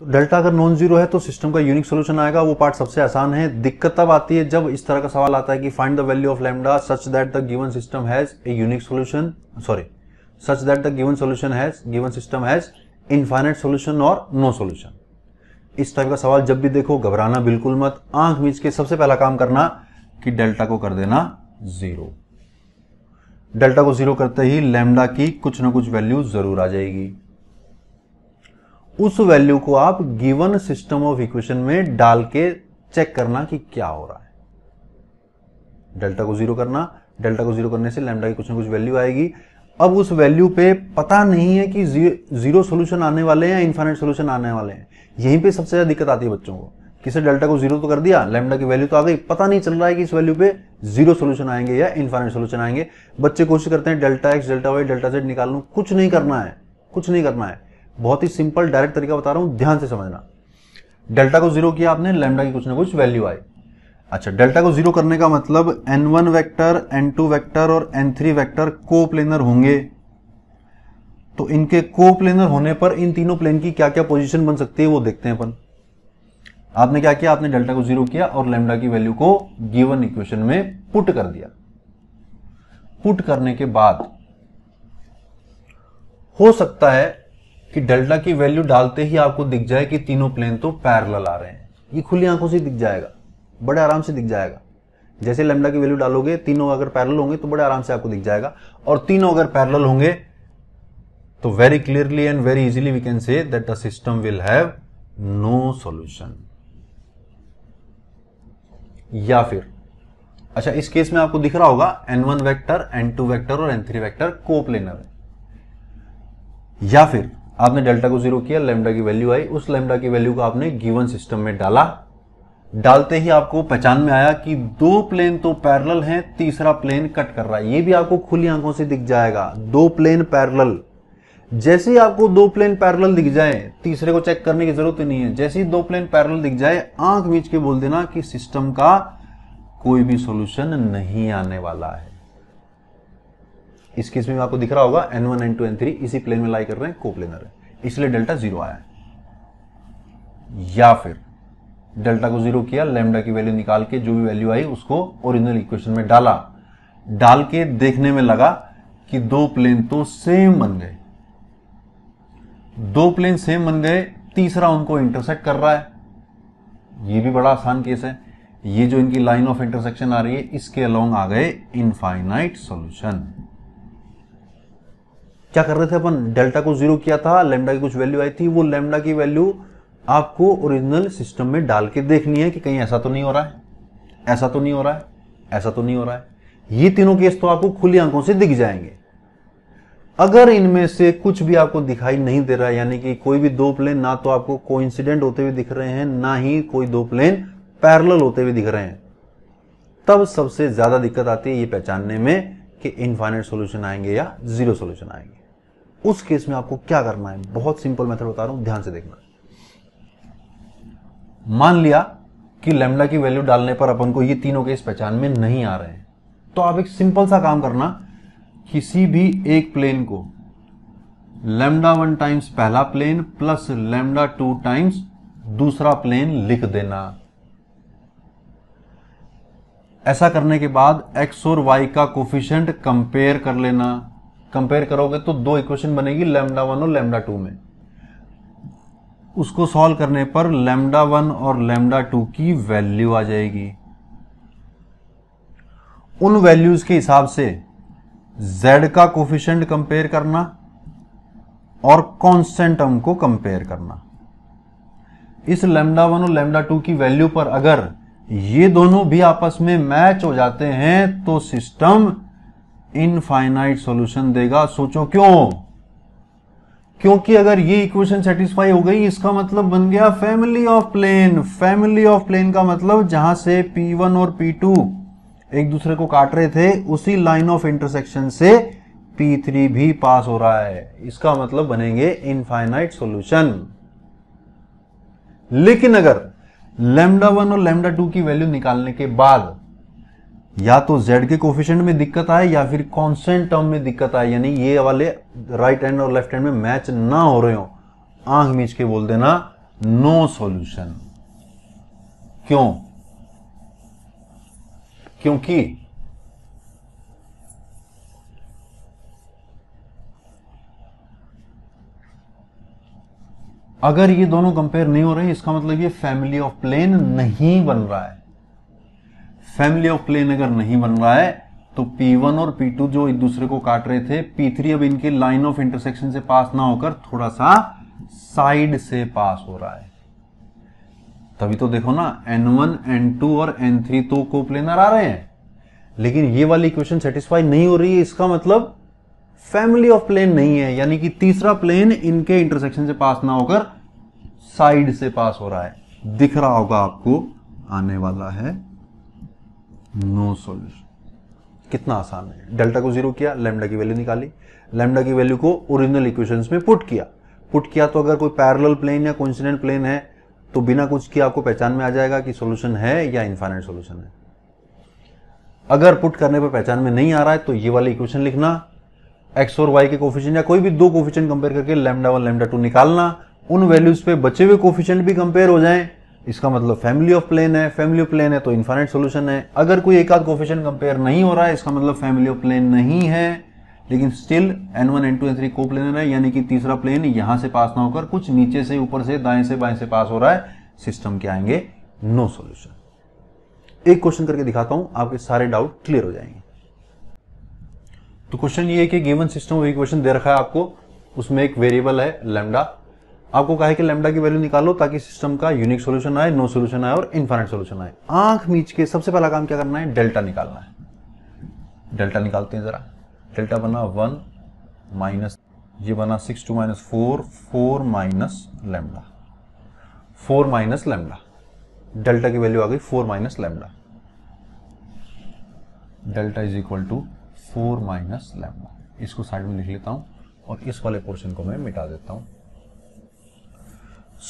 तो डेल्टा अगर non zero है तो सिस्टम का यूनिक सोल्यूशन आएगा वो पार्ट सबसे आसान है दिक्कत तब आती है जब इस तरह का सवाल आता है कि find the value of lambda such that the given system has a unique solution sorry such that the given solution has given system has infinite solution और नो सोल्यूशन इस टाइप का सवाल जब भी देखो घबराना बिल्कुल मत आंख मीच के सबसे पहला काम करना कि डेल्टा को कर देना जीरो डेल्टा को जीरो करते ही लैमडा की कुछ ना कुछ वैल्यू जरूर आ जाएगी उस वैल्यू को आप गिवन सिस्टम ऑफ इक्वेशन में डाल के चेक करना कि क्या हो रहा है डेल्टा को जीरो करना डेल्टा को जीरो करने से लैम्डा की कुछ ना कुछ वैल्यू आएगी अब उस वैल्यू पे पता नहीं है कि जीरो सोल्यूशन आने वाले हैं या इन्फाइनाइट सोल्यूशन आने वाले हैं यहीं पे सबसे ज्यादा दिक्कत आती है बच्चों को किसे डेल्टा को जीरो तो कर दिया लेमडा की वैल्यू तो आ गई पता नहीं चल रहा है कि इस वैल्यू पे जीरो सोल्यूशन आएंगे या इन्फाइनाइट सोल्यूशन आएंगे बच्चे कोशिश करते हैं delta x delta Y delta Z निकाल लू कुछ नहीं करना है कुछ नहीं करना है बहुत ही सिंपल डायरेक्ट तरीका बता रहा हूँ ध्यान से समझना डेल्टा को जीरो किया आपने लेमडा की कुछ ना कुछ वैल्यू आई अच्छा डेल्टा को जीरो करने का मतलब N one vector N two vector और एन थ्री वैक्टर को प्लेनर होंगे तो इनके को प्लेनर होने पर इन तीनों प्लेन की क्या क्या पोजिशन बन सकती है वो देखते हैं अपन आपने क्या किया आपने डेल्टा को जीरो किया और लेमडा की वैल्यू को गिवन इक्वेशन में पुट कर दिया पुट करने के बाद हो सकता है कि डेल्टा की वैल्यू डालते ही आपको दिख जाए कि तीनों प्लेन तो पैरल आ रहे हैं ये खुली आंखों से दिख जाएगा बड़े आराम से दिख जाएगा जैसे लेमडा की वैल्यू डालोगे तीनों अगर पैरल होंगे तो बड़े आराम से आपको दिख जाएगा और तीनों अगर पैरल होंगे तो very clearly and very easily we can say that the system will have no solution या फिर अच्छा इस केस में आपको दिख रहा होगा n1 वेक्टर n2 वेक्टर और n3 वेक्टर प्लेनर है या फिर आपने डेल्टा को जीरो किया लेमडा की वैल्यू आई उस लेमडा की वैल्यू को आपने गिवन सिस्टम में डाला डालते ही आपको पहचान में आया कि दो प्लेन तो पैरल हैं तीसरा प्लेन कट कर रहा है ये भी आपको खुली आंखों से दिख जाएगा दो प्लेन पैरल जैसे ही आपको दो प्लेन पैरल दिख जाए तीसरे को चेक करने की जरूरत नहीं है जैसे ही दो प्लेन पैरल दिख जाए आंख बीच के बोल देना कि सिस्टम का कोई भी सोल्यूशन नहीं आने वाला है इस केस में आपको दिख रहा होगा N one N two N three इसी प्लेन में लाई कर रहे हैं को प्लेनर है इसलिए डेल्टा जीरो आया या फिर डेल्टा को जीरो किया लेमडा की वैल्यू निकाल के जो भी वैल्यू आई उसको ओरिजिनल इक्वेशन में डाला डाल के देखने में लगा कि दो प्लेन तो सेम बन गए दो प्लेन सेम बन गए तीसरा उनको इंटरसेक्ट कर रहा है ये भी बड़ा आसान केस है ये जो इनकी लाइन ऑफ इंटरसेक्शन आ रही है इसके अलोंग आ गए इनफाइनाइट सॉल्यूशन क्या कर रहे थे अपन डेल्टा को जीरो किया था लेमडा की कुछ वैल्यू आई थी वो लेमडा की वैल्यू आपको ओरिजिनल सिस्टम में डाल के देखनी है कि कहीं ऐसा तो नहीं हो रहा है ऐसा तो नहीं हो रहा है ऐसा तो नहीं हो रहा है ये तीनों केस तो आपको खुली आंखों से दिख जाएंगे अगर इनमें से कुछ भी आपको दिखाई नहीं दे रहा है यानी कि कोई भी दो प्लेन ना तो आपको कोइंसिडेंट होते हुए दिख रहे हैं ना ही कोई दो प्लेन पैरल होते हुए दिख रहे हैं तब सबसे ज्यादा दिक्कत आती है ये पहचानने में कि इनफाइनाइट सॉल्यूशन आएंगे या जीरो सॉल्यूशन आएंगे उस केस में आपको क्या करना है बहुत सिंपल मेथड बता रहा हूं ध्यान से देखना मान लिया कि लेमडा की वैल्यू डालने पर अपन को ये तीनों केस पहचान में नहीं आ रहे हैं तो आप एक सिंपल सा काम करना किसी भी एक प्लेन को लेमडा वन टाइम्स पहला plane plus lambda two times दूसरा प्लेन लिख देना ऐसा करने के बाद एक्स और वाई का कोफिशियंट कंपेयर कर लेना कंपेयर करोगे तो दो इक्वेशन बनेगी लेमडा वन और लेमडा टू में उसको सॉल्व करने पर लेमडा वन और लेमडा टू की वैल्यू आ जाएगी उन वैल्यूज के हिसाब से z का कोफिशेंट कंपेयर करना और कॉन्स्टेंट टर्म को कंपेयर करना इस लेमडा वन और लेमडा टू की वैल्यू पर अगर ये दोनों भी आपस में मैच हो जाते हैं तो सिस्टम इनफाइनाइट सॉल्यूशन देगा सोचो क्यों क्योंकि अगर ये इक्वेशन सेटिस्फाई हो गई इसका मतलब बन गया family of plane family of plane का मतलब जहां से P1 और P2 एक दूसरे को काट रहे थे उसी लाइन ऑफ इंटरसेक्शन से P3 भी पास हो रहा है इसका मतलब बनेंगे इनफाइनाइट सॉल्यूशन लेकिन अगर लेमडा वन और लेमडा टू की वैल्यू निकालने के बाद या तो z के कोफिशेंट में दिक्कत आए या फिर कॉन्स्टेंट टर्म में दिक्कत आए यानी ये वाले राइट हैंड और लेफ्ट हैंड में मैच ना हो रहे हो आंख मीच के बोल देना नो सॉल्यूशन क्यों क्योंकि अगर ये दोनों कंपेयर नहीं हो रहे इसका मतलब ये फैमिली ऑफ प्लेन नहीं बन रहा है फैमिली ऑफ प्लेन अगर नहीं बन रहा है तो P1 और P2 जो एक दूसरे को काट रहे थे P3 अब इनके लाइन ऑफ इंटरसेक्शन से पास ना होकर थोड़ा सा साइड से पास हो रहा है तभी तो देखो ना N1, N2 और N3 तो को प्लेनर आ रहे हैं लेकिन ये वाली इक्वेशन सेटिस्फाई नहीं हो रही है इसका मतलब फैमिली ऑफ प्लेन नहीं है यानी कि तीसरा प्लेन इनके इंटरसेक्शन से पास ना होकर साइड से पास हो रहा है दिख रहा होगा आपको आने वाला है नो सोल्यूशन कितना आसान है डेल्टा को जीरो किया लेमडा की वैल्यू निकाली लेमडा की वैल्यू को ओरिजिनल इक्वेशन में पुट किया पुट किया तो अगर कोई पैरल प्लेन या कॉन्सिडेंट प्लेन है तो बिना कुछ किया आपको पहचान में आ जाएगा कि सोल्यूशन है या इन्फाइनाइट सोल्यूशन है अगर पुट करने पर पहचान में नहीं आ रहा है तो ये वाली इक्वेशन लिखना एक्स और वाई के कोफिशन या कोई भी दो कोफिशन कंपेयर करके लेमडा वन लेमडा टू निकालना उन वैल्यूज पे बचे हुए कोफिशियंट भी कंपेयर हो जाएं इसका मतलब फैमिली ऑफ प्लेन है फैमिली ऑफ प्लेन है तो इन्फाइनाइट सोल्यूशन है अगर कोई एक आध कोफिशन कंपेयर नहीं हो रहा है इसका मतलब फैमिली ऑफ प्लेन नहीं है लेकिन still N one N two N three को प्लेनर है यानी कि तीसरा प्लेन यहां से पास ना होकर कुछ नीचे से ऊपर से दाएं से बाएं से पास हो रहा है सिस्टम के आएंगे नो no सोल्यूशन एक क्वेश्चन करके दिखाता हूं आपके सारे डाउट क्लियर हो जाएंगे तो क्वेश्चन ये है कि गिवन सिस्टम ऑफ इक्वेशन दे रखा है आपको उसमें एक वेरिएबल है लेमडा आपको कहा है कि लेमडा की वैल्यू निकालो ताकि सिस्टम का यूनिक सोल्यूशन आए नो सोल्यूशन आए और इन्फाइनेट सोल्यूशन आए आंख मीच के सबसे पहला काम क्या करना है डेल्टा निकालना है डेल्टा निकालते हैं जरा डेल्टा बना वन माइनस ये बना six two minus four four minus lambda four minus lambda delta की वैल्यू आ गई four minus lambda delta is equal to four minus lambda इसको साइड में लिख लेता हूं और इस वाले पोर्शन को मैं मिटा देता हूं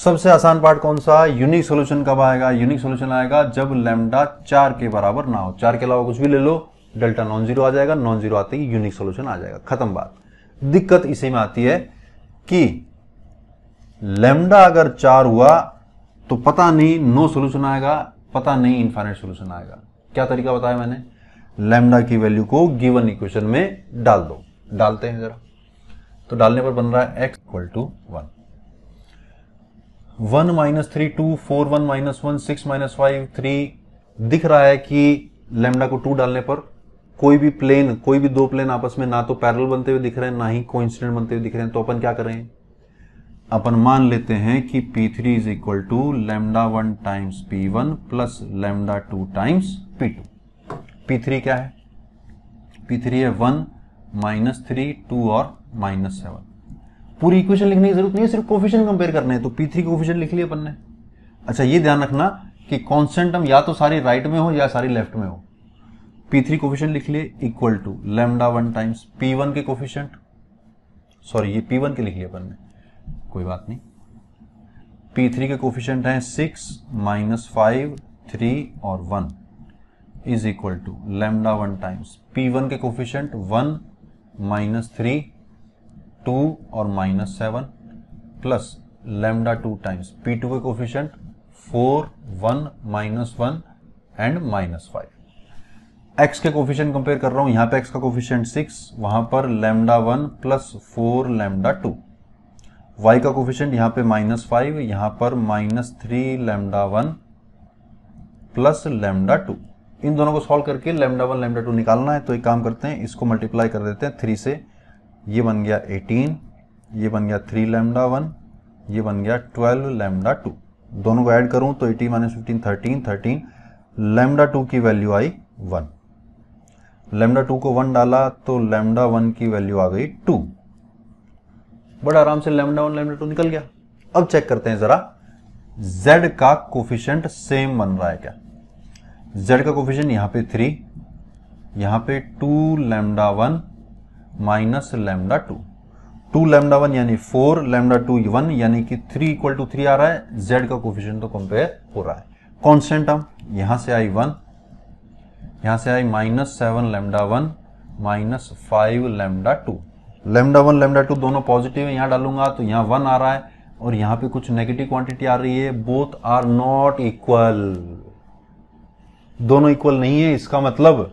सबसे आसान पार्ट कौन सा यूनिक सोल्यूशन कब आएगा यूनिक सोल्यूशन आएगा जब लेमडा चार के बराबर ना हो चार के अलावा कुछ भी ले लो डेल्टा नॉन जीरो आ जाएगा नॉन जीरो आते ही यूनिक सोल्यूशन आ जाएगा खत्म बात दिक्कत इसी में आती है कि लेमडा अगर चार हुआ तो पता नहीं नो सोल्यूशन आएगा पता नहीं इन्फाइनेट सोल्यूशन आएगा क्या तरीका बताया मैंने लेमडा की वैल्यू को गिवन इक्वेशन में डाल दो डालते हैं जरा तो डालने पर बन रहा है x equal to one one minus three two four one minus one six minus five three दिख रहा है कि लेमडा को टू डालने पर कोई भी प्लेन कोई भी दो प्लेन आपस में ना तो पैरल बनते हुए दिख रहे हैं ना ही कोइंसिडेंट बनते हुए दिख रहे हैं तो अपन क्या करें अपन मान लेते हैं कि P3 three is equal to lambda one times P one plus lambda two times P two P three क्या है पी थ्री है वन माइनस थ्री टू और माइनस सेवन पूरी इक्वेशन लिखने की जरूरत नहीं है सिर्फ कोफिशन कंपेयर करना है तो पी थ्री कोफिशन लिख लिया अपन ने अच्छा ये ध्यान रखना कि कॉन्स्टेंट हम या तो सारी राइट में हो या सारी लेफ्ट में हो पी थ्री कोफिशन लिख लिए equal to lambda one times P one के कोफिशियंट सॉरी ये पी वन के लिख लिए अपन ने कोई बात नहीं पी थ्री के कोफिशियंट हैं सिक्स माइनस फाइव थ्री और one is equal to lambda one times P one के coefficient one minus three two और minus seven plus lambda two times P two के coefficient four one minus one and minus five x के coefficient compare कर रहा हूं यहां पे x का कोफिशियंट सिक्स वहां पर lambda one plus four lambda two y का कोफिशियंट यहां पे माइनस फाइव यहां पर minus three lambda one plus lambda two इन दोनों को सॉल्व करके लेमडा वन लेमडा टू निकालना है तो एक काम करते हैं इसको मल्टीप्लाई कर देते हैं थ्री से ये बन गया 18 ये बन गया 3 लैमडा वन ये बन गया 12 लैमडा टू दोनों को ऐड करूं तो 18 minus fifteen thirteen thirteen lambda two की वैल्यू आई वन लेमडा टू को वन डाला तो लेमडा वन की वैल्यू आ गई टू बड़ा आराम से लेमडा वन लेमडा टू निकल गया अब चेक करते हैं जरा z का कोफिशियंट सेम बन रहा है क्या z का कोफिशियंट यहां पे थ्री यहां पे two lambda one minus lambda two two lambda one यानी फोर लेमडा टू वन यानी कि थ्री इक्वल टू थ्री आ रहा है जेड का कोफिशियन तो कंपेयर हो रहा है कॉन्स्टेंट हम यहां से आई वन यहां से आई minus seven lambda one minus five lambda two lambda one lambda two दोनों पॉजिटिव है यहाँ डालूंगा तो यहां वन आ रहा है और यहां पे कुछ नेगेटिव क्वांटिटी आ रही है बोथ आर नॉट इक्वल दोनों इक्वल नहीं है इसका मतलब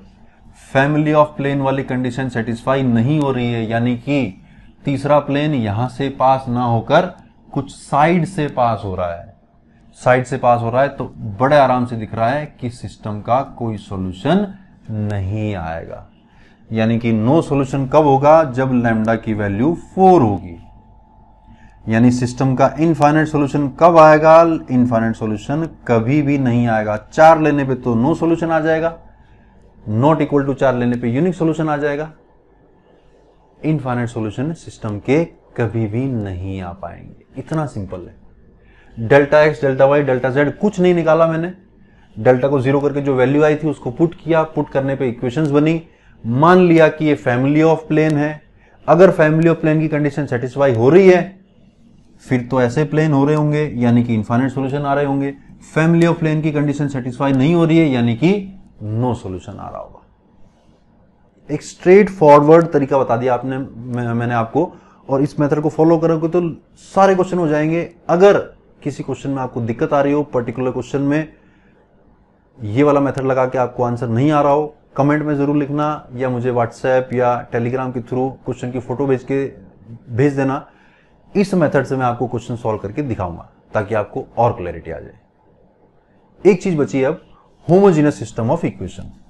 फैमिली ऑफ प्लेन वाली कंडीशन सेटिस्फाई नहीं हो रही है यानी कि तीसरा प्लेन यहां से पास ना होकर कुछ साइड से पास हो रहा है साइड से पास हो रहा है तो बड़े आराम से दिख रहा है कि सिस्टम का कोई सॉल्यूशन नहीं आएगा यानी कि नो सॉल्यूशन कब होगा जब लैम्डा की वैल्यू फोर होगी यानी सिस्टम का इनफाइनाइट सॉल्यूशन कब आएगा इनफाइनाइट सॉल्यूशन कभी भी नहीं आएगा चार लेने पे तो नो सॉल्यूशन आ जाएगा नॉट इक्वल टू चार लेने पे यूनिक सॉल्यूशन आ जाएगा इनफाइनाइट सॉल्यूशन सिस्टम के कभी भी नहीं आ पाएंगे इतना सिंपल है delta x delta Y delta z कुछ नहीं निकाला मैंने डेल्टा को जीरो करके जो वैल्यू आई थी उसको पुट किया पुट करने पे इक्वेशंस बनी मान लिया कि ये फैमिली ऑफ प्लेन है अगर फैमिली ऑफ प्लेन की कंडीशन सेटिस्फाई हो रही है फिर तो ऐसे प्लेन हो रहे होंगे यानी कि इन्फाइनेट सॉल्यूशन आ रहे होंगे फैमिली ऑफ प्लेन की कंडीशन सेटिस्फाई नहीं हो रही है यानी कि नो सोल्यूशन आ रहा होगा एक स्ट्रेट फॉरवर्ड तरीका बता दिया आपने मैं, मैंने आपको और इस मेथड को फॉलो करोगे तो सारे क्वेश्चन हो जाएंगे अगर किसी क्वेश्चन में आपको दिक्कत आ रही हो पर्टिकुलर क्वेश्चन में ये वाला मेथड लगा के आपको आंसर नहीं आ रहा हो कमेंट में जरूर लिखना या मुझे व्हाट्सएप या टेलीग्राम के थ्रू क्वेश्चन की फोटो भेज के भेज देना इस मेथड से मैं आपको क्वेश्चन सॉल्व करके दिखाऊंगा ताकि आपको और क्लैरिटी आ जाए एक चीज बची अब homogeneous system of equation.